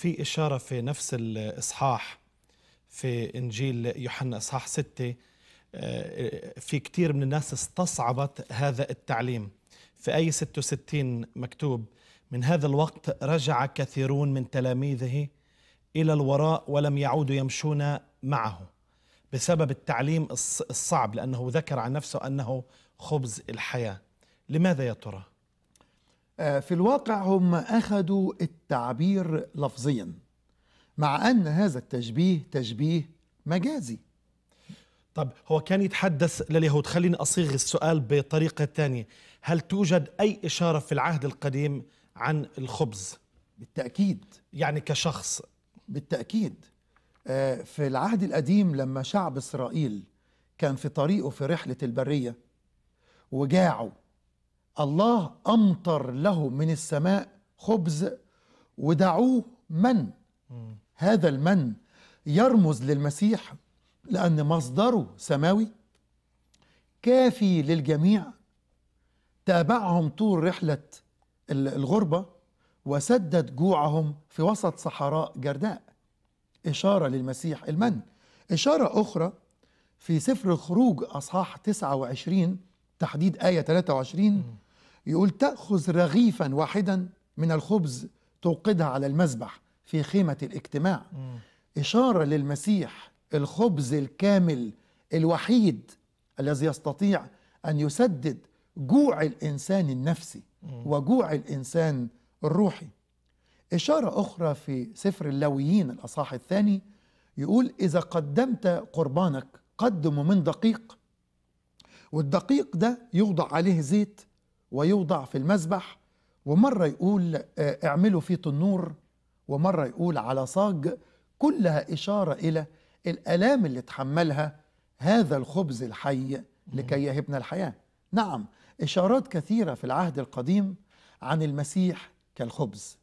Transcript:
في إشارة في نفس الإصحاح في إنجيل يوحنا إصحاح 6 آه، في كثير من الناس استصعبت هذا التعليم في أي 66 مكتوب من هذا الوقت رجع كثيرون من تلاميذه إلى الوراء ولم يعودوا يمشون معه بسبب التعليم الصعب لأنه ذكر عن نفسه أنه خبز الحياة لماذا يا ترى؟ آه، في الواقع هم أخذوا التعبير لفظيا مع أن هذا التشبيه تشبيه مجازي طب هو كان يتحدث لليهود خليني أصيغ السؤال بطريقة ثانية هل توجد أي إشارة في العهد القديم عن الخبز؟ بالتأكيد يعني كشخص بالتأكيد آه، في العهد القديم لما شعب إسرائيل كان في طريقه في رحلة البرية وجاعوا الله أمطر له من السماء خبز ودعوه من هذا المن يرمز للمسيح لأن مصدره سماوي كافي للجميع تابعهم طول رحلة الغربة وسدد جوعهم في وسط صحراء جرداء إشارة للمسيح المن إشارة أخرى في سفر الخروج أصحاح 29 تحديد آية 23 يقول تأخذ رغيفا واحدا من الخبز توقدها على المذبح في خيمة الاجتماع إشارة للمسيح الخبز الكامل الوحيد الذي يستطيع أن يسدد جوع الإنسان النفسي وجوع الإنسان الروحي إشارة أخرى في سفر اللويين الأصحاح الثاني يقول إذا قدمت قربانك قدمه من دقيق والدقيق ده يوضع عليه زيت ويوضع في المذبح ومرة يقول آه، اعملوا في تنور ومرة يقول على صاج كلها إشارة إلى الآلام اللي تحملها هذا الخبز الحي لكي يهبنا الحياة نعم إشارات كثيرة في العهد القديم عن المسيح كالخبز